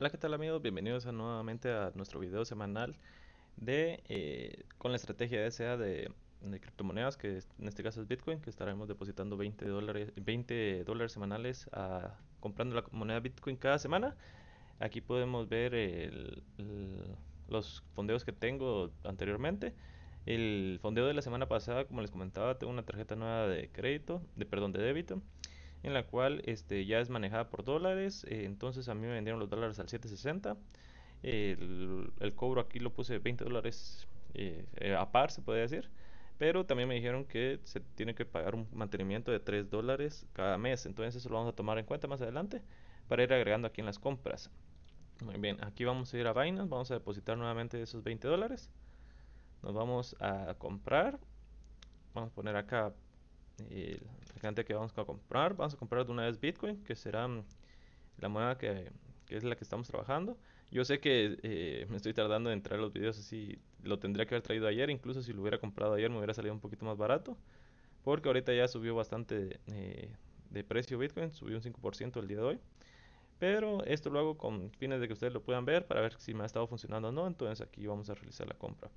Hola, ¿qué tal amigos? Bienvenidos nuevamente a nuestro video semanal de eh, con la estrategia SA de, criptomonedas, que en este caso es Bitcoin, que estaremos depositando 20 dólares, 20 semanales comprando la moneda Bitcoin cada semana. Aquí podemos ver los fondeos que tengo anteriormente. El fondeo de la semana pasada, como les comentaba, tengo una tarjeta nueva de crédito, de perdón, de débito en la cual este, ya es manejada por dólares, eh, entonces a mí me vendieron los dólares al 760, el, el cobro aquí lo puse 20 dólares eh, eh, a par, se puede decir, pero también me dijeron que se tiene que pagar un mantenimiento de 3 dólares cada mes, entonces eso lo vamos a tomar en cuenta más adelante para ir agregando aquí en las compras. Muy bien, aquí vamos a ir a vainas vamos a depositar nuevamente esos 20 dólares. Nos vamos a comprar. Vamos a poner acá la que vamos a comprar. Vamos a comprar de una vez Bitcoin, que será mm, la moneda que, es la que estamos trabajando. Yo sé que eh, me estoy tardando en traer los videos así, lo tendría que haber traído ayer, incluso si lo hubiera comprado ayer me hubiera salido un poquito más barato, porque ahorita ya subió bastante eh, de precio Bitcoin, subió un 5% el día de hoy. Pero esto lo hago con fines de que ustedes lo puedan ver para ver si me ha estado funcionando o no. Entonces aquí vamos a realizar la compra.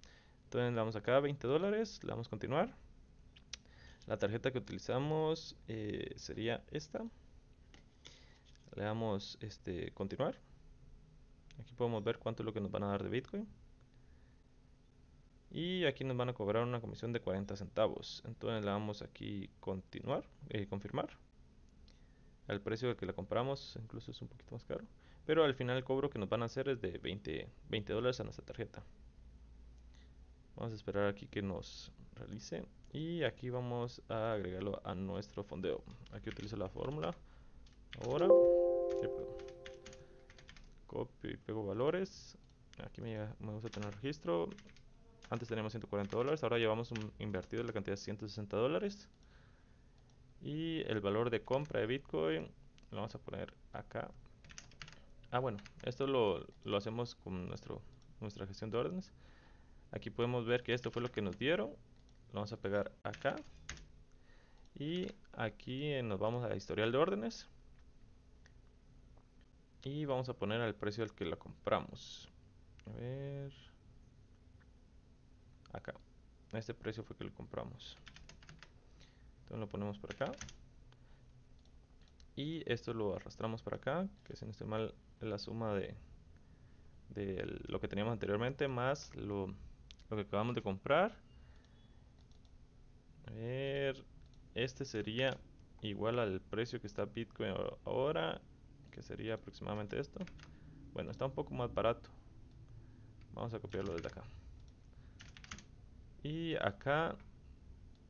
Entonces le damos acá 20 dólares, le damos continuar. La tarjeta que utilizamos eh, sería esta. Le damos este, continuar. Aquí podemos ver cuánto es lo que nos van a dar de Bitcoin. Y aquí nos van a cobrar una comisión de 40 centavos. Entonces le damos aquí continuar, eh, confirmar. El precio al que la compramos incluso es un poquito más caro. Pero al final el cobro que nos van a hacer es de 20, 20 dólares a nuestra tarjeta. Vamos a esperar aquí que nos realice. Y aquí vamos a agregarlo a nuestro fondeo. Aquí utilizo la fórmula. Ahora. Eh, Copio y pego valores. Aquí me, gusta tener registro. Antes teníamos 140 dólares. Ahora llevamos un invertido la cantidad de 160 dólares. Y el valor de compra de Bitcoin lo vamos a poner acá. Ah, bueno, esto lo, hacemos con nuestro, nuestra gestión de órdenes. Aquí podemos ver que esto fue lo que nos dieron. Lo vamos a pegar acá. Y aquí eh, nos vamos a historial de órdenes. Y vamos a poner al precio al que lo compramos. A ver. Acá. Este precio fue que lo compramos. Entonces lo ponemos por acá. Y esto lo arrastramos para acá, que se no estoy mal, la suma de, de lo que teníamos anteriormente más lo, lo que acabamos de comprar. ver, este sería igual al precio que está Bitcoin ahora, que sería aproximadamente esto. Bueno, está un poco más barato. Vamos a copiarlo desde acá. Y acá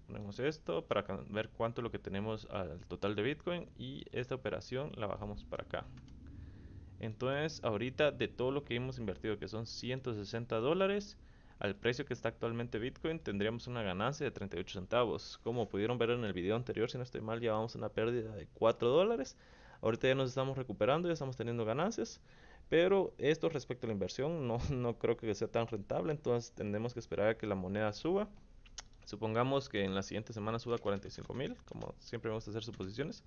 ponemos esto para ver cuánto es lo que tenemos al total de Bitcoin y esta operación la bajamos para acá. Entonces, ahorita de todo lo que hemos invertido, que son 160 dólares, al precio que está actualmente Bitcoin tendríamos una ganancia de 38 centavos. Como pudieron ver en el video anterior, si no estoy mal, llevamos una pérdida de 4 dólares. Ahorita ya nos estamos recuperando, ya estamos teniendo ganancias. Pero esto respecto a la inversión no, no creo que sea tan rentable, entonces tendremos que esperar a que la moneda suba. Supongamos que en la siguiente semana suba 45 mil, como siempre vamos a hacer suposiciones,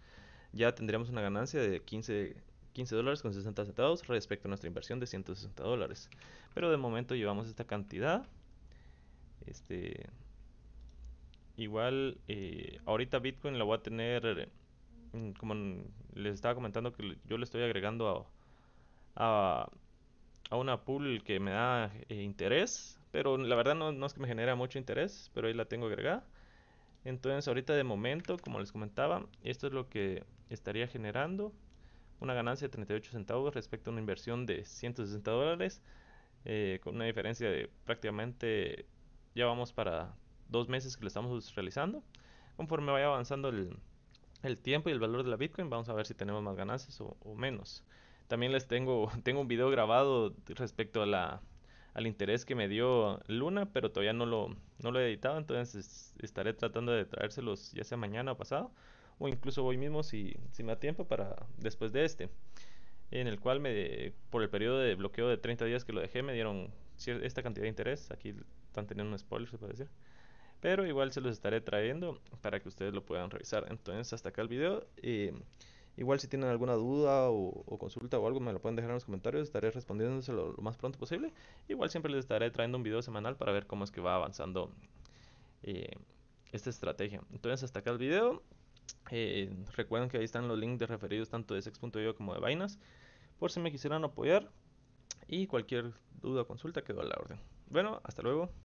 ya tendríamos una ganancia de 15 15 dólares con 60 centavos respecto a nuestra inversión de 160 dólares. Pero de momento llevamos esta cantidad. Este, igual, eh, ahorita Bitcoin la voy a tener, mm, como les estaba comentando, que yo le estoy agregando a, a, una pool que me da eh, interés. Pero la verdad no, no es que me genera mucho interés, pero ahí la tengo agregada. Entonces ahorita de momento, como les comentaba, esto es lo que estaría generando una ganancia de 38 centavos respecto a una inversión de 160 dólares, eh, con una diferencia de prácticamente ya vamos para dos meses que lo estamos realizando. Conforme vaya avanzando el, tiempo y el valor de la Bitcoin, vamos a ver si tenemos más ganancias o, menos. También les tengo, tengo un video grabado respecto a la, al interés que me dio Luna, pero todavía no lo, no lo he editado, entonces estaré tratando de traérselos ya sea mañana o pasado o incluso hoy mismo si, si me da tiempo para después de este, en el cual me, por el periodo de bloqueo de 30 días que lo dejé me dieron esta cantidad de interés, aquí están teniendo un spoiler se puede decir, pero igual se los estaré trayendo para que ustedes lo puedan revisar. Entonces hasta acá el video. igual si tienen alguna duda o, consulta o algo me lo pueden dejar en los comentarios, estaré respondiéndoselo lo más pronto posible. Igual siempre les estaré trayendo un video semanal para ver cómo es que va avanzando eh, esta estrategia. Entonces hasta acá el video. Eh, recuerden que ahí están los links de referidos tanto de sex.io como de vainas, por si me quisieran apoyar. Y cualquier duda o consulta quedó a la orden. Bueno, hasta luego.